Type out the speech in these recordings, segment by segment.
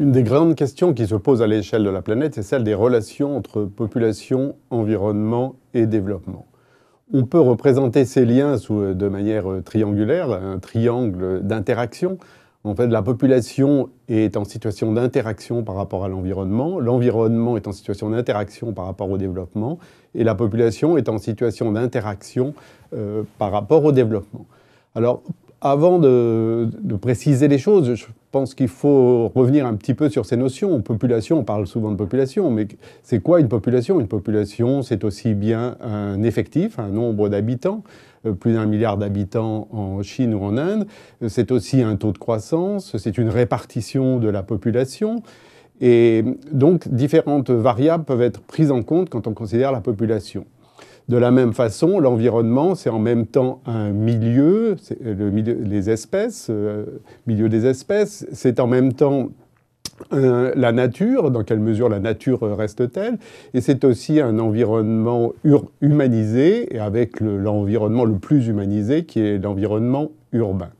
Une des grandes questions qui se pose à l'échelle de la planète, c'est celle des relations entre population, environnement et développement. On peut représenter ces liens euh, de manière euh, triangulaire, un triangle d'interaction. En fait, la population est en situation d'interaction par rapport à l'environnement, l'environnement est en situation d'interaction par rapport au développement, et la population est en situation d'interaction euh, par rapport au développement. Alors, avant de, préciser les choses, pense qu'il faut revenir un petit peu sur ces notions. Population, on parle souvent de population, mais c'est quoi une population Une population, c'est aussi bien un effectif, un nombre d'habitants, euh, plus d'un milliard d'habitants en Chine ou en Inde. C'est aussi un taux de croissance, c'est une répartition de la population. Et donc, différentes variables peuvent être prises en compte quand on considère la population. De la même façon, l'environnement, c'est en même temps un milieu, euh, le milieu les espèces, euh, milieu des espèces, c'est en même temps la nature, dans quelle mesure la nature reste-t-elle, et c'est aussi un environnement humanisé, et avec l'environnement le plus humanisé, qui est l'environnement urbain.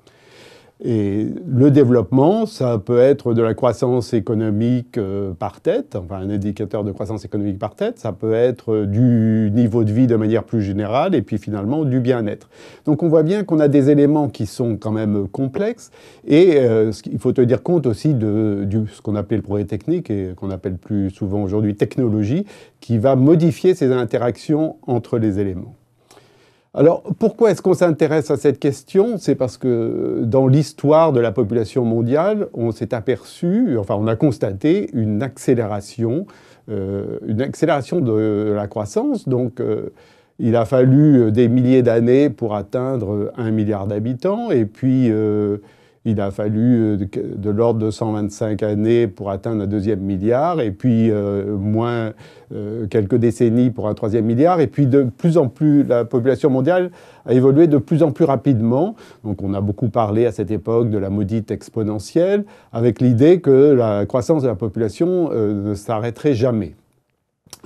Et le développement, ça peut être de la croissance économique euh, par tête, enfin un indicateur de croissance économique par tête, ça peut être euh, du niveau de vie de manière plus générale, et puis finalement du bien-être. Donc on voit bien qu'on a des éléments qui sont quand même complexes, et euh, il faut tenir compte aussi de, ce qu'on appelle le progrès technique, et qu'on appelle plus souvent aujourd'hui technologie, qui va modifier ces interactions entre les éléments. Alors pourquoi est-ce qu'on s'intéresse à cette question C'est parce que euh, dans l'histoire de la population mondiale, on s'est aperçu, enfin on a constaté une accélération, euh, une accélération de la croissance. Donc euh, il a fallu des milliers d'années pour atteindre un milliard d'habitants et puis... Il a fallu euh, de l'ordre de 125 années pour atteindre un deuxième milliard, et puis euh, moins euh, quelques décennies pour un troisième milliard, et puis de plus en plus, la population mondiale a évolué de plus en plus rapidement. Donc on a beaucoup parlé à cette époque de la maudite exponentielle, avec l'idée que la croissance de la population ne s'arrêterait jamais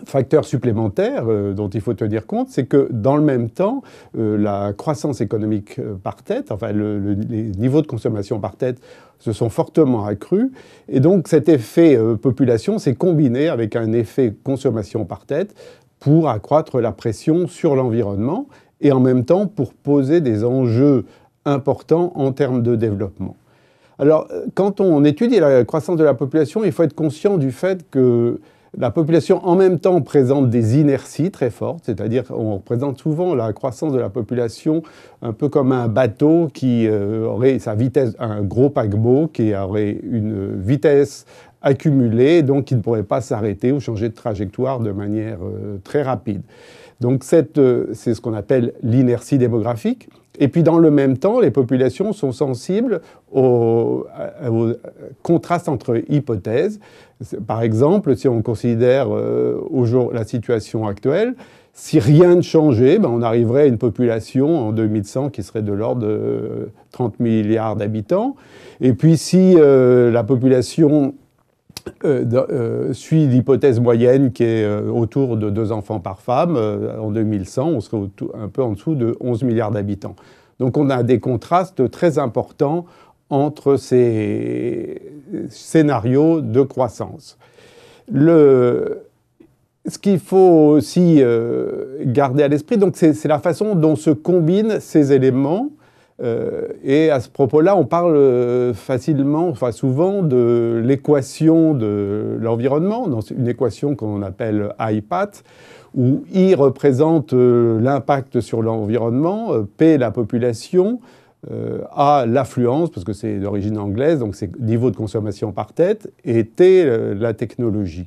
facteur supplémentaire euh, dont il faut tenir compte, c'est que dans le même temps, euh, la croissance économique euh, par tête, enfin le, les niveaux de consommation par tête se sont fortement accrus. Et donc cet effet population s'est combiné avec un effet consommation par tête pour accroître la pression sur l'environnement et en même temps pour poser des enjeux importants en termes de développement. Alors quand on étudie la croissance de la population, il faut être conscient du fait que la population en même temps présente des inerties très fortes, c'est-à-dire on représente souvent la croissance de la population un peu comme un bateau qui euh, aurait sa vitesse, un gros paquebot qui aurait une vitesse accumulés, donc qui ne pourraient pas s'arrêter ou changer de trajectoire de manière euh, très rapide. Donc euh, c'est ce qu'on appelle l'inertie démographique. Et puis dans le même temps, les populations sont sensibles au, euh, contraste entre hypothèses. Par exemple, si on considère la situation actuelle, si rien ne changeait, ben, on arriverait à une population en 2100 qui serait de l'ordre de 30 milliards d'habitants. Et puis si la population euh, euh, suit l'hypothèse moyenne qui est euh, autour de deux enfants par femme. en 2100, on serait un peu en dessous de 11 milliards d'habitants. Donc on a des contrastes très importants entre ces scénarios de croissance. ce qu'il faut aussi garder à l'esprit, c'est la façon dont se combinent ces éléments euh, et à ce propos-là, on parle euh, facilement, enfin souvent, de l'équation de l'environnement, une équation qu'on appelle IPAT, où I représente euh, l'impact sur l'environnement, P la population, A l'affluence, parce que c'est d'origine anglaise, donc c'est niveau de consommation par tête, et T la technologie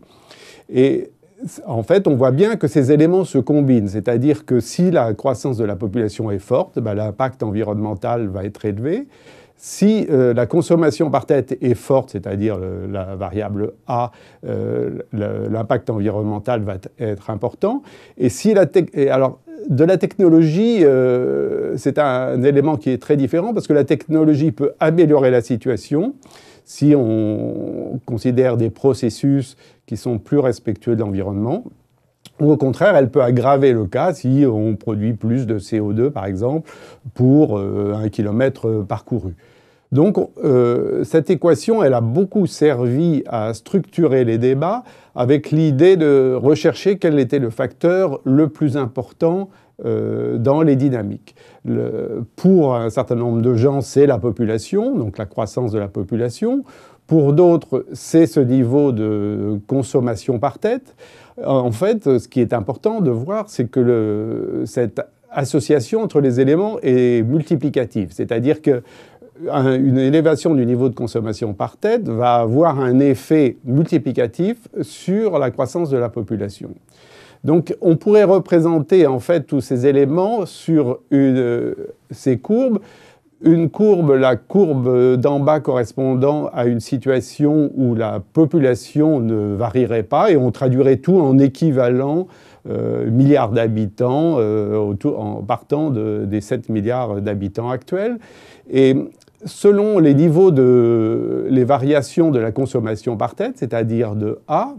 en fait, on voit bien que ces éléments se combinent, c'est-à-dire que si la croissance de la population est forte, bah, l'impact environnemental va être élevé. Si euh, la consommation par tête est forte, c'est-à-dire euh, la variable A, euh, l'impact environnemental va être important. Et si la alors, de la technologie, c'est un, élément qui est très différent parce que la technologie peut améliorer la situation si on considère des processus qui sont plus respectueux de l'environnement, ou au contraire, elle peut aggraver le cas si on produit plus de CO2, par exemple, pour euh, un kilomètre euh, parcouru. Donc, euh, cette équation, elle a beaucoup servi à structurer les débats avec l'idée de rechercher quel était le facteur le plus important euh, dans les dynamiques. pour un certain nombre de gens, c'est la population, donc la croissance de la population. Pour d'autres, c'est ce niveau de consommation par tête. En fait, ce qui est important de voir, c'est que cette association entre les éléments est multiplicative, c'est-à-dire que une élévation du niveau de consommation par tête va avoir un effet multiplicatif sur la croissance de la population. Donc on pourrait représenter en fait tous ces éléments sur euh, ces courbes. Une courbe, la courbe d'en bas correspondant à une situation où la population ne varierait pas et on traduirait tout en équivalent euh, milliards d'habitants euh, en partant des 7 milliards d'habitants actuels. Et selon les niveaux de les variations de la consommation par tête, c'est-à-dire de A,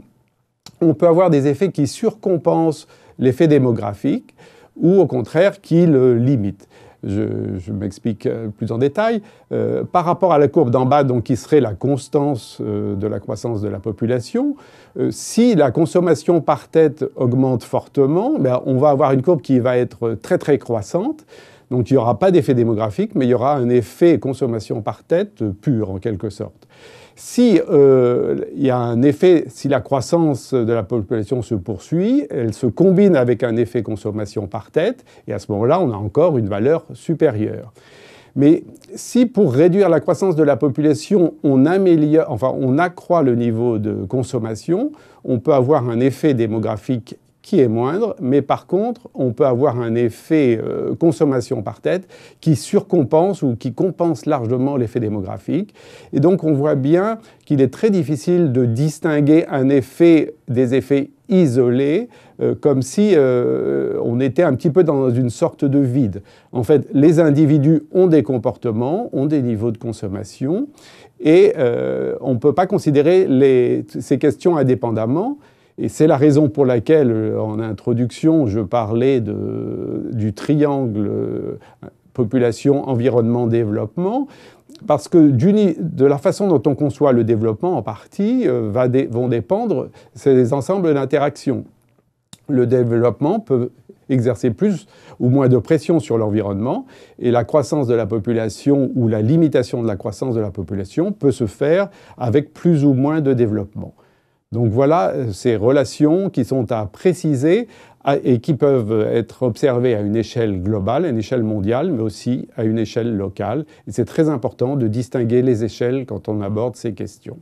on peut avoir des effets qui surcompensent l'effet démographique ou au contraire qui le limitent. Je, m'explique euh, plus en détail. Euh, par rapport à la courbe d'en bas, donc, qui serait la constance euh, de la croissance de la population, si la consommation par tête augmente fortement, ben, on va avoir une courbe qui va être très très croissante. Donc il n'y aura pas d'effet démographique, mais il y aura un effet consommation par tête pur en quelque sorte. Si euh, il y a un effet, si la croissance de la population se poursuit, elle se combine avec un effet consommation par tête, et à ce moment-là, on a encore une valeur supérieure. Mais si pour réduire la croissance de la population, on améliore, enfin on accroît le niveau de consommation, on peut avoir un effet démographique qui est moindre, mais par contre, on peut avoir un effet euh, consommation par tête qui surcompense ou qui compense largement l'effet démographique. Et donc, on voit bien qu'il est très difficile de distinguer un effet des effets isolés, euh, comme si euh, on était un petit peu dans une sorte de vide. En fait, les individus ont des comportements, ont des niveaux de consommation, et on ne peut pas considérer ces questions indépendamment. Et c'est la raison pour laquelle, euh, en introduction, je parlais du triangle euh, population, environnement, développement, parce que de la façon dont on conçoit le développement, en partie, euh, vont dépendre ces ensembles d'interactions. Le développement peut exercer plus ou moins de pression sur l'environnement et la croissance de la population ou la limitation de la croissance de la population peut se faire avec plus ou moins de développement. Donc voilà euh, ces relations qui sont à préciser et qui peuvent être observées à une échelle globale, à une échelle mondiale, mais aussi à une échelle locale. c'est très important de distinguer les échelles quand on aborde ces questions.